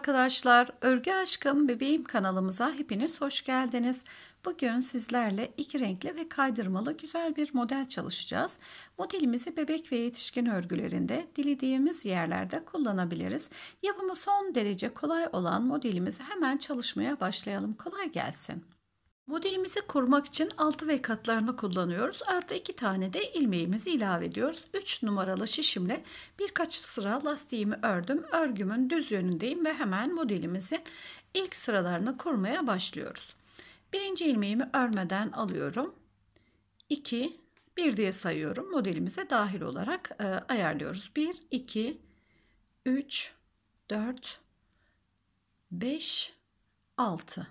arkadaşlar, Örgü Aşkım Bebeğim kanalımıza hepiniz hoş geldiniz. Bugün sizlerle iki renkli ve kaydırmalı güzel bir model çalışacağız. Modelimizi bebek ve yetişkin örgülerinde dilediğimiz yerlerde kullanabiliriz. Yapımı son derece kolay olan modelimizi hemen çalışmaya başlayalım. Kolay gelsin. Modelimizi kurmak için 6 ve katlarını kullanıyoruz. Artı 2 tane de ilmeğimizi ilave ediyoruz. 3 numaralı şişimle birkaç sıra lastiğimi ördüm. Örgümün düz yönündeyim ve hemen modelimizin ilk sıralarını kurmaya başlıyoruz. Birinci ilmeğimi örmeden alıyorum. 2, 1 diye sayıyorum. Modelimize dahil olarak e, ayarlıyoruz. 1, 2, 3, 4, 5, 6.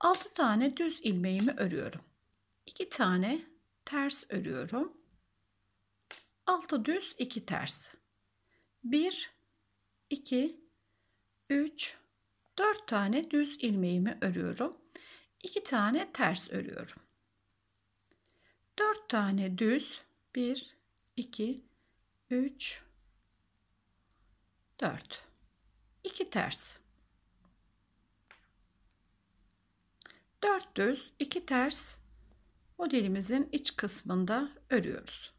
6 tane düz ilmeğimi örüyorum. 2 tane ters örüyorum. 6 düz 2 ters. 1 2 3 4 tane düz ilmeğimi örüyorum. 2 tane ters örüyorum. 4 tane düz 1 2 3 4 2 ters 4 düz 2 ters modelimizin iç kısmında örüyoruz.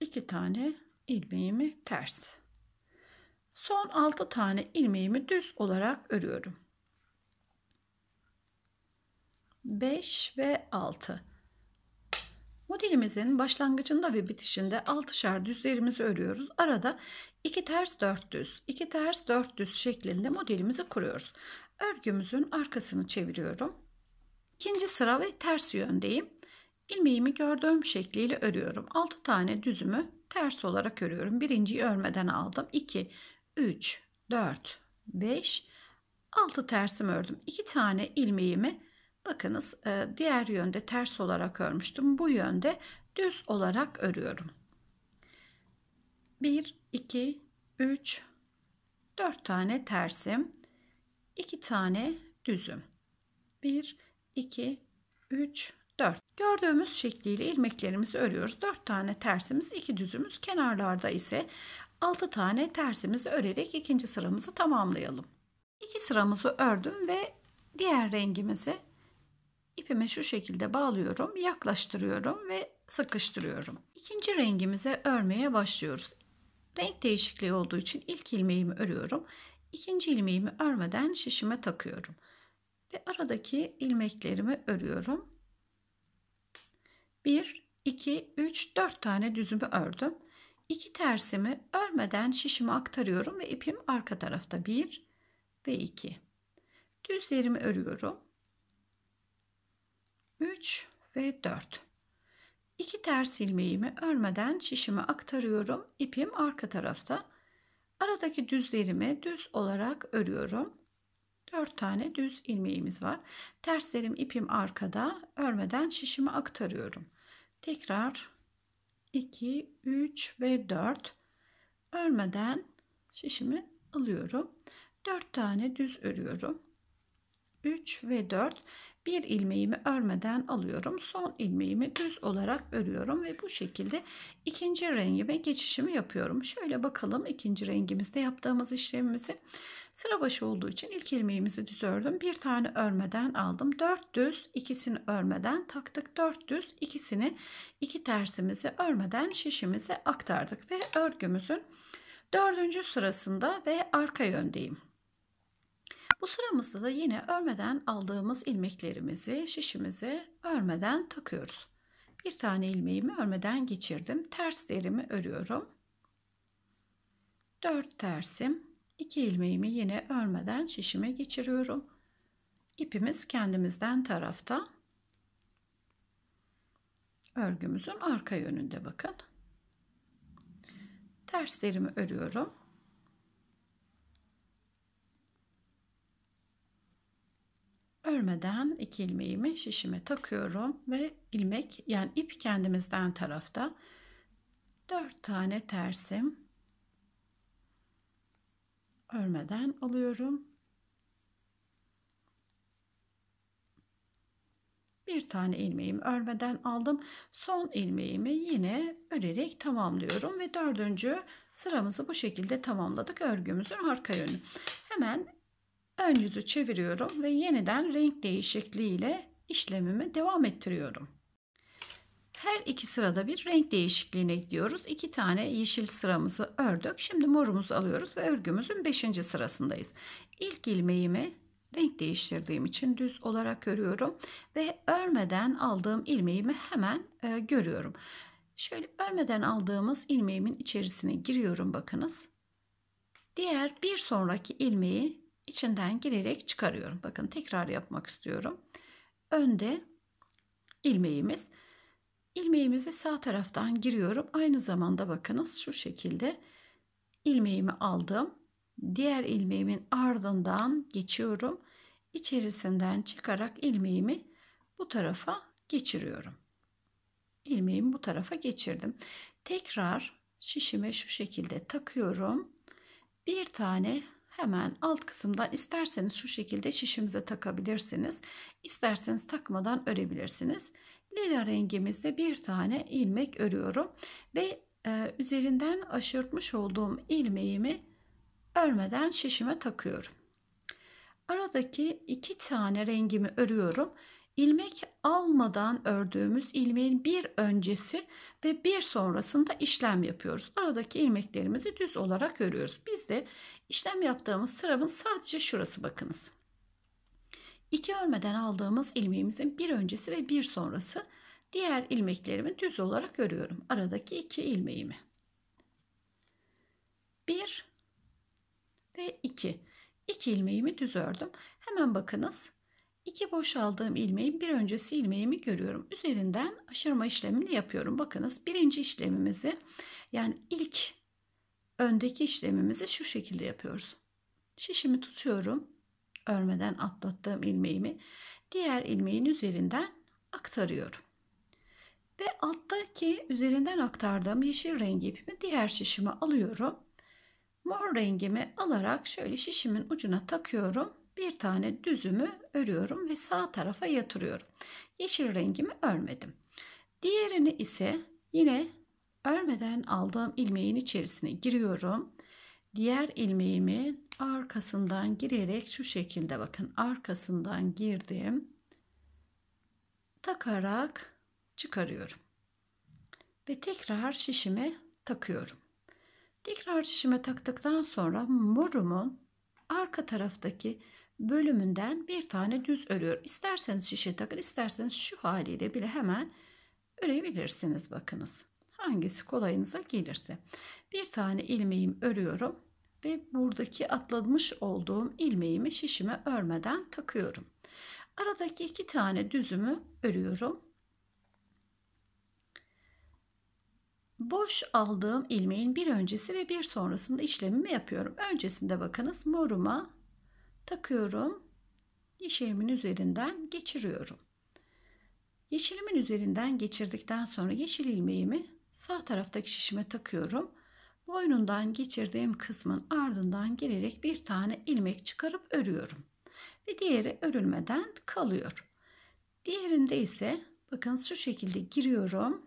2 tane ilmeğimi ters. Son 6 tane ilmeğimi düz olarak örüyorum. 5 ve 6. Modelimizin başlangıcında ve bitişinde 6'şar düzlerimizi örüyoruz. Arada 2 ters 4 düz, 2 ters 4 düz şeklinde modelimizi kuruyoruz örgümüzün arkasını çeviriyorum. İkinci sıra ve ters yöndeyim. İlmeğimi gördüğüm şekliyle örüyorum. 6 tane düzümü ters olarak örüyorum. Birinciyi örmeden aldım. 2, 3, 4, 5, 6 tersim ördüm. 2 tane ilmeğimi bakınız e, diğer yönde ters olarak örmüştüm. Bu yönde düz olarak örüyorum. 1, 2, 3, 4 tane tersim. 2 tane düzüm. 1, 2, 3, 4. Gördüğümüz şekliyle ilmeklerimizi örüyoruz. 4 tane tersimiz, 2 düzümüz. Kenarlarda ise 6 tane tersimizi örerek ikinci sıramızı tamamlayalım. 2 sıramızı ördüm ve diğer rengimizi ipime şu şekilde bağlıyorum, yaklaştırıyorum ve sıkıştırıyorum. İkinci rengimize örmeye başlıyoruz. Renk değişikliği olduğu için ilk ilmeğimi örüyorum. İkinci ilmeğimi örmeden şişime takıyorum. Ve aradaki ilmeklerimi örüyorum. 1, 2, 3, 4 tane düzümü ördüm. 2 tersimi örmeden şişime aktarıyorum ve ipim arka tarafta 1 ve 2. Düzlerimi örüyorum. 3 ve 4. 2 ters ilmeğimi örmeden şişime aktarıyorum. İpim arka tarafta Aradaki düzlerimi düz olarak örüyorum. 4 tane düz ilmeğimiz var. Terslerim ipim arkada. Örmeden şişimi aktarıyorum. Tekrar 2, 3 ve 4 örmeden şişimi alıyorum. 4 tane düz örüyorum. 3 ve 4 bir ilmeğimi örmeden alıyorum. Son ilmeğimi düz olarak örüyorum ve bu şekilde ikinci rengime geçişimi yapıyorum. Şöyle bakalım ikinci rengimizde yaptığımız işlemimizi. Sıra başı olduğu için ilk ilmeğimizi düz ördüm. Bir tane örmeden aldım. 4 düz ikisini örmeden taktık. 4 düz ikisini iki tersimizi örmeden şişimize aktardık ve örgümüzün dördüncü sırasında ve arka yöndeyim. Bu sıramızda da yine örmeden aldığımız ilmeklerimizi şişimize örmeden takıyoruz. Bir tane ilmeğimi örmeden geçirdim. terslerimi örüyorum. 4 tersim. 2 ilmeğimi yine örmeden şişime geçiriyorum. İpimiz kendimizden tarafta. Örgümüzün arka yönünde bakın. Terslerimi örüyorum. Örmeden iki ilmeğimi şişime takıyorum ve ilmek yani ip kendimizden tarafta 4 tane tersim örmeden alıyorum. Bir tane ilmeğimi örmeden aldım. Son ilmeğimi yine örerek tamamlıyorum ve dördüncü sıramızı bu şekilde tamamladık örgümüzün arka yönü. Hemen Ön yüzü çeviriyorum ve yeniden renk değişikliğiyle işlemimi devam ettiriyorum. Her iki sırada bir renk değişikliğine gidiyoruz. İki tane yeşil sıramızı ördük. Şimdi morumuzu alıyoruz ve örgümüzün beşinci sırasındayız. İlk ilmeğimi renk değiştirdiğim için düz olarak örüyorum ve örmeden aldığım ilmeğimi hemen e, görüyorum. Şöyle örmeden aldığımız ilmeğimin içerisine giriyorum bakınız. Diğer bir sonraki ilmeği içinden girerek çıkarıyorum. Bakın tekrar yapmak istiyorum. Önde ilmeğimiz. İlmeğimizi sağ taraftan giriyorum. Aynı zamanda bakınız şu şekilde ilmeğimi aldım. Diğer ilmeğimin ardından geçiyorum. İçerisinden çıkarak ilmeğimi bu tarafa geçiriyorum. İlmeğimi bu tarafa geçirdim. Tekrar şişime şu şekilde takıyorum. Bir tane hemen alt kısımda isterseniz şu şekilde şişimize takabilirsiniz. İsterseniz takmadan örebilirsiniz. Lila rengimizde bir tane ilmek örüyorum ve e, üzerinden aşırtmış olduğum ilmeğimi örmeden şişime takıyorum. Aradaki iki tane rengimi örüyorum ilmek almadan ördüğümüz ilmeğin bir öncesi ve bir sonrasında işlem yapıyoruz. Aradaki ilmeklerimizi düz olarak örüyoruz. Biz de işlem yaptığımız sıramın sadece şurası bakınız. İki örmeden aldığımız ilmeğimizin bir öncesi ve bir sonrası diğer ilmeklerimi düz olarak örüyorum. Aradaki iki ilmeğimi. 1 ve 2. 2 ilmeğimi düz ördüm. Hemen bakınız İki boşaldığım ilmeğin bir öncesi ilmeğimi görüyorum. Üzerinden aşırma işlemini yapıyorum. Bakınız birinci işlemimizi yani ilk öndeki işlemimizi şu şekilde yapıyoruz. Şişimi tutuyorum. Örmeden atlattığım ilmeğimi diğer ilmeğin üzerinden aktarıyorum. Ve alttaki üzerinden aktardığım yeşil rengi ipimi diğer şişime alıyorum. Mor rengimi alarak şöyle şişimin ucuna takıyorum. Bir tane düzümü örüyorum ve sağ tarafa yatırıyorum. Yeşil rengimi örmedim. Diğerini ise yine örmeden aldığım ilmeğin içerisine giriyorum. Diğer ilmeğimi arkasından girerek şu şekilde bakın arkasından girdim. Takarak çıkarıyorum. Ve tekrar şişime takıyorum. Tekrar şişime taktıktan sonra morumun arka taraftaki bölümünden bir tane düz örüyorum. İsterseniz şişe takın, isterseniz şu haliyle bile hemen örebilirsiniz bakınız. Hangisi kolayınıza gelirse. Bir tane ilmeğim örüyorum ve buradaki atlamış olduğum ilmeğimi şişime örmeden takıyorum. Aradaki iki tane düzümü örüyorum. Boş aldığım ilmeğin bir öncesi ve bir sonrasında işlemimi yapıyorum. Öncesinde bakınız moruma takıyorum. Yeşilimin üzerinden geçiriyorum. Yeşilimin üzerinden geçirdikten sonra yeşil ilmeğimi sağ taraftaki şişime takıyorum. Boynundan geçirdiğim kısmın ardından girerek bir tane ilmek çıkarıp örüyorum. Ve diğeri örülmeden kalıyor. Diğerinde ise bakın şu şekilde giriyorum.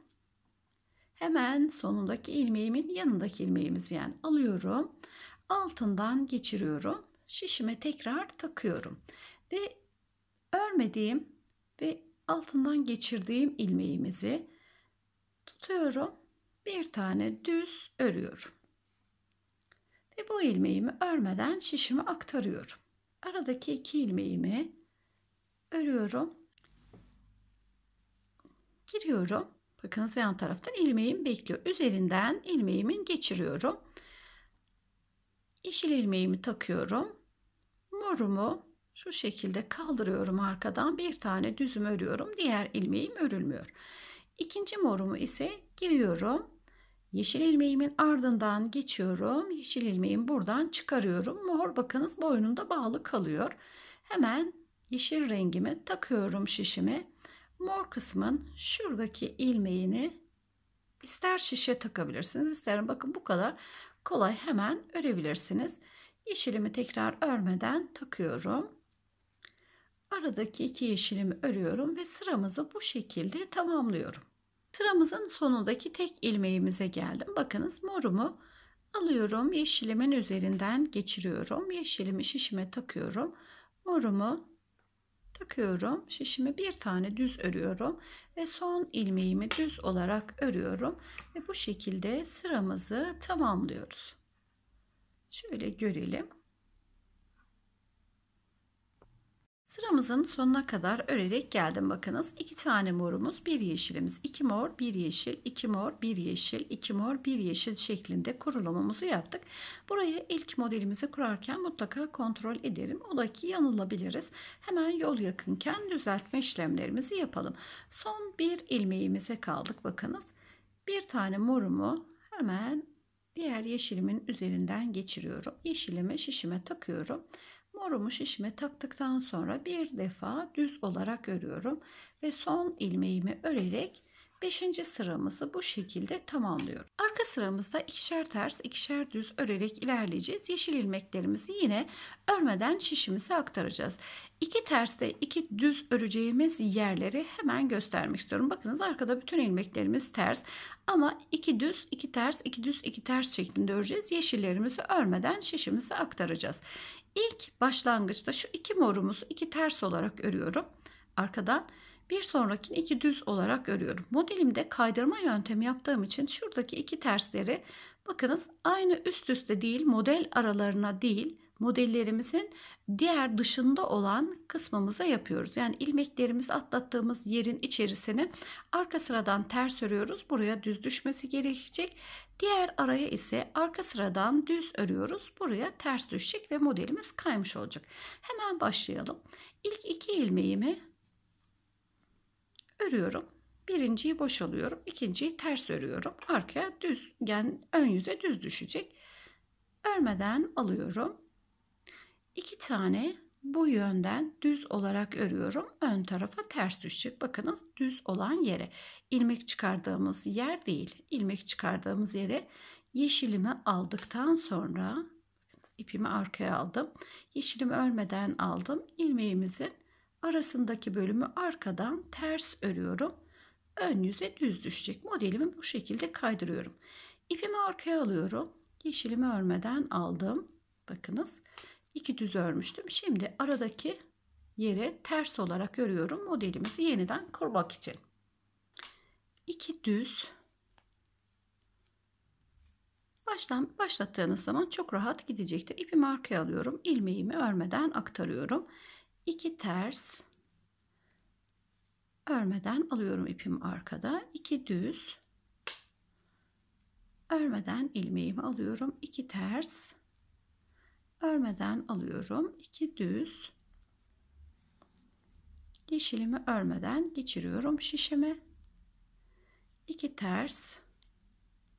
Hemen sonundaki ilmeğimin yanındaki ilmeğimizi yani alıyorum. Altından geçiriyorum şişime tekrar takıyorum. Ve örmediğim ve altından geçirdiğim ilmeğimizi tutuyorum. Bir tane düz örüyorum. Ve bu ilmeğimi örmeden şişime aktarıyorum. Aradaki iki ilmeğimi örüyorum. Giriyorum. Bakınız yan taraftan ilmeğim bekliyor. Üzerinden ilmeğimin geçiriyorum. Yeşil ilmeğimi takıyorum. Morumu şu şekilde kaldırıyorum arkadan bir tane düzüm örüyorum. Diğer ilmeğim örülmüyor. İkinci morumu ise giriyorum. Yeşil ilmeğimin ardından geçiyorum. Yeşil ilmeğimi buradan çıkarıyorum. Mor bakınız boynumda bağlı kalıyor. Hemen yeşil rengimi takıyorum şişime. Mor kısmın şuradaki ilmeğini İster şişe takabilirsiniz ister bakın bu kadar kolay hemen örebilirsiniz. Yeşilimi tekrar örmeden takıyorum. Aradaki iki yeşilimi örüyorum ve sıramızı bu şekilde tamamlıyorum. Sıramızın sonundaki tek ilmeğimize geldim. Bakınız morumu alıyorum. Yeşilimin üzerinden geçiriyorum. Yeşilimi şişime takıyorum. Morumu takıyorum. Şişimi bir tane düz örüyorum ve son ilmeğimi düz olarak örüyorum ve bu şekilde sıramızı tamamlıyoruz. Şöyle görelim. Sıramızın sonuna kadar örerek geldim. Bakınız iki tane morumuz, bir yeşilimiz, iki mor, bir yeşil, iki mor, bir yeşil, iki mor, bir yeşil şeklinde kurulumumuzu yaptık. Burayı ilk modelimizi kurarken mutlaka kontrol ederim. O da ki yanılabiliriz. Hemen yol yakınken düzeltme işlemlerimizi yapalım. Son bir ilmeğimize kaldık bakınız. Bir tane morumu hemen diğer yeşilimin üzerinden geçiriyorum. Yeşilimi şişime takıyorum. Morumu şişime taktıktan sonra bir defa düz olarak örüyorum ve son ilmeğimi örerek Beşinci sıramızı bu şekilde tamamlıyoruz. Arka sıramızda ikişer ters, ikişer düz örerek ilerleyeceğiz. Yeşil ilmeklerimizi yine örmeden şişimize aktaracağız. İki terste iki düz öreceğimiz yerleri hemen göstermek istiyorum. Bakınız arkada bütün ilmeklerimiz ters ama iki düz, iki ters, iki düz, iki ters şeklinde öreceğiz. Yeşillerimizi örmeden şişimize aktaracağız. İlk başlangıçta şu iki morumuzu iki ters olarak örüyorum. Arkadan bir sonrakini iki düz olarak örüyorum. Modelimde kaydırma yöntemi yaptığım için şuradaki iki tersleri bakınız aynı üst üste değil model aralarına değil modellerimizin diğer dışında olan kısmımıza yapıyoruz. Yani ilmeklerimizi atlattığımız yerin içerisini arka sıradan ters örüyoruz. Buraya düz düşmesi gerekecek. Diğer araya ise arka sıradan düz örüyoruz. Buraya ters düşecek ve modelimiz kaymış olacak. Hemen başlayalım. İlk iki ilmeğimi örüyorum. Birinciyi boş alıyorum. ikinciyi ters örüyorum. Arkaya düz, yani ön yüze düz düşecek. Örmeden alıyorum. İki tane bu yönden düz olarak örüyorum. Ön tarafa ters düşecek. Bakınız düz olan yere. ilmek çıkardığımız yer değil. ilmek çıkardığımız yere yeşilimi aldıktan sonra ipimi arkaya aldım. Yeşilimi örmeden aldım. ilmeğimizin arasındaki bölümü arkadan ters örüyorum. Ön yüze düz düşecek. Modelimi bu şekilde kaydırıyorum. İpimi arkaya alıyorum. Yeşilimi örmeden aldım. Bakınız iki düz örmüştüm. Şimdi aradaki yere ters olarak örüyorum. Modelimizi yeniden kurmak için. İki düz Baştan başlattığınız zaman çok rahat gidecektir. İpimi arkaya alıyorum. ilmeğimi örmeden aktarıyorum. 2 ters örmeden alıyorum ipimi arkada 2 düz örmeden ilmeğimi alıyorum 2 ters örmeden alıyorum 2 düz yeşilimi örmeden geçiriyorum şişimi 2 ters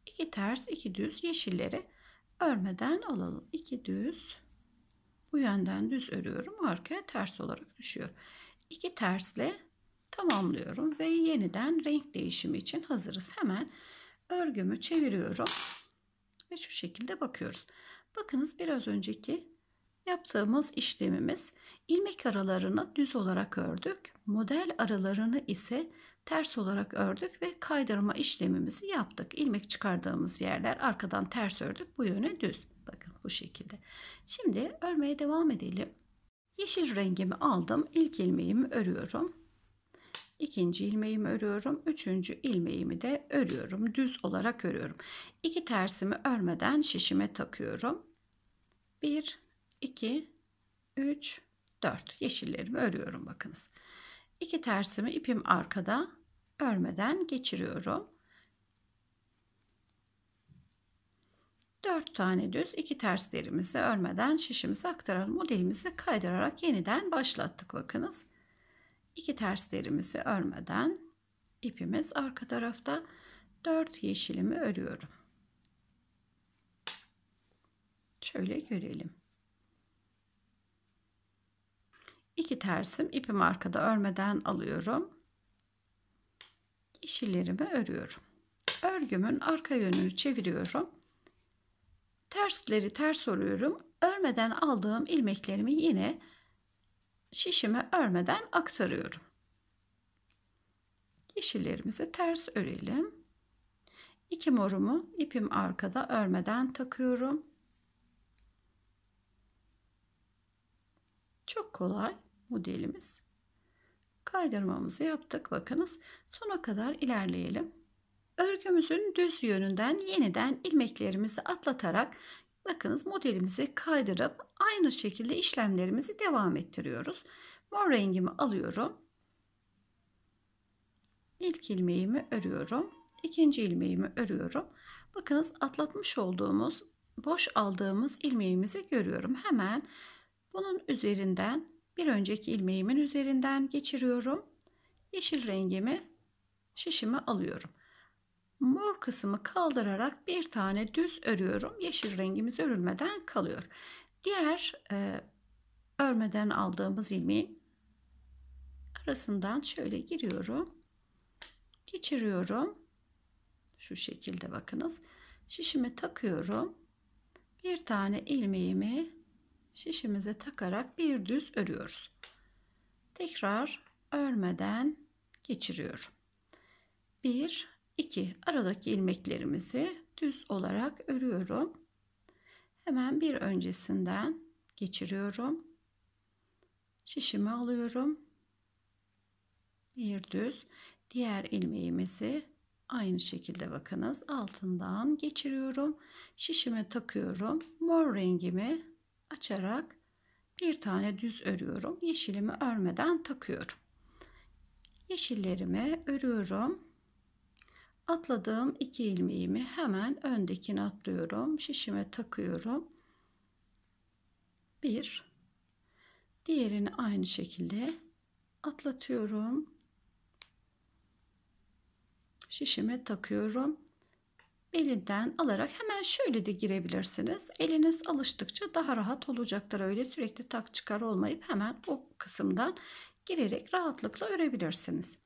2 ters 2 düz yeşilleri örmeden alalım 2 düz bu yönden düz örüyorum. Arkaya ters olarak düşüyor. İki tersle tamamlıyorum ve yeniden renk değişimi için hazırız. Hemen örgümü çeviriyorum ve şu şekilde bakıyoruz. Bakınız biraz önceki yaptığımız işlemimiz ilmek aralarını düz olarak ördük. Model aralarını ise ters olarak ördük ve kaydırma işlemimizi yaptık. Ilmek çıkardığımız yerler arkadan ters ördük bu yöne düz. Bakın bu şekilde. Şimdi örmeye devam edelim. Yeşil rengimi aldım. İlk ilmeğimi örüyorum. İkinci ilmeğimi örüyorum. Üçüncü ilmeğimi de örüyorum. Düz olarak örüyorum. İki tersimi örmeden şişime takıyorum. Bir, iki, üç, dört. Yeşillerimi örüyorum bakınız. İki tersimi ipim arkada örmeden geçiriyorum. 4 tane düz 2 terslerimizi örmeden şişimizi aktaralım. modelimizi kaydırarak yeniden başlattık bakınız. 2 terslerimizi örmeden ipimiz arka tarafta 4 yeşilimi örüyorum. Şöyle görelim. 2 tersim ipim arkada örmeden alıyorum. Yeşillerimi örüyorum. Örgümün arka yönünü çeviriyorum Tersleri ters örüyorum. Örmeden aldığım ilmeklerimi yine şişime örmeden aktarıyorum. Yeşillerimizi ters örelim. İki morumu ipim arkada örmeden takıyorum. Çok kolay modelimiz. Kaydırmamızı yaptık. Bakınız sona kadar ilerleyelim. Örgümüzün düz yönünden yeniden ilmeklerimizi atlatarak bakınız modelimizi kaydırıp aynı şekilde işlemlerimizi devam ettiriyoruz. Mor rengimi alıyorum. İlk ilmeğimi örüyorum. ikinci ilmeğimi örüyorum. Bakınız atlatmış olduğumuz boş aldığımız ilmeğimizi görüyorum. Hemen bunun üzerinden bir önceki ilmeğimin üzerinden geçiriyorum. Yeşil rengimi şişime alıyorum mor kısmı kaldırarak bir tane düz örüyorum. Yeşil rengimiz örülmeden kalıyor. Diğer e, örmeden aldığımız ilmeği arasından şöyle giriyorum. Geçiriyorum. Şu şekilde bakınız. Şişime takıyorum. Bir tane ilmeğimi şişimize takarak bir düz örüyoruz. Tekrar örmeden geçiriyorum. 1 2 aradaki ilmeklerimizi düz olarak örüyorum. Hemen bir öncesinden geçiriyorum. Şişimi alıyorum. Bir düz diğer ilmeğimizi aynı şekilde bakınız altından geçiriyorum. Şişime takıyorum. Mor rengimi açarak bir tane düz örüyorum. Yeşilimi örmeden takıyorum. Yeşillerimi örüyorum. Atladığım iki ilmeğimi hemen öndekini atlıyorum. Şişime takıyorum. Bir. Diğerini aynı şekilde atlatıyorum. Şişime takıyorum. Elinden alarak hemen şöyle de girebilirsiniz. Eliniz alıştıkça daha rahat olacaktır. Öyle sürekli tak çıkar olmayıp hemen o kısımdan girerek rahatlıkla örebilirsiniz.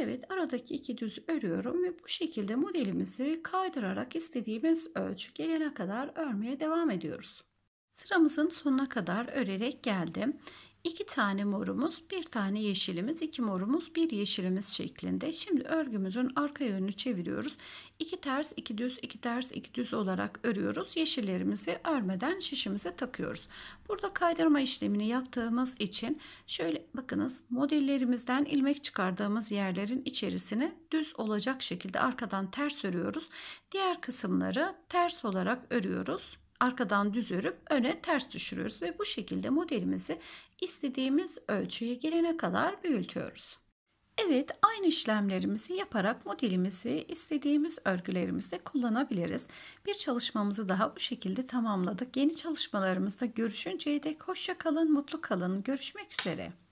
Evet aradaki iki düz örüyorum ve bu şekilde modelimizi kaydırarak istediğimiz ölçü gelene kadar örmeye devam ediyoruz. Sıramızın sonuna kadar örerek geldim iki tane morumuz, bir tane yeşilimiz, iki morumuz, bir yeşilimiz şeklinde. Şimdi örgümüzün arka yönünü çeviriyoruz. İki ters, iki düz, iki ters, iki düz olarak örüyoruz. Yeşillerimizi örmeden şişimize takıyoruz. Burada kaydırma işlemini yaptığımız için şöyle bakınız modellerimizden ilmek çıkardığımız yerlerin içerisine düz olacak şekilde arkadan ters örüyoruz. Diğer kısımları ters olarak örüyoruz arkadan düz örüp öne ters düşürüyoruz ve bu şekilde modelimizi istediğimiz ölçüye gelene kadar büyütüyoruz. Evet aynı işlemlerimizi yaparak modelimizi istediğimiz örgülerimizde kullanabiliriz. Bir çalışmamızı daha bu şekilde tamamladık. Yeni çalışmalarımızda görüşünceye dek hoşça kalın, mutlu kalın. Görüşmek üzere.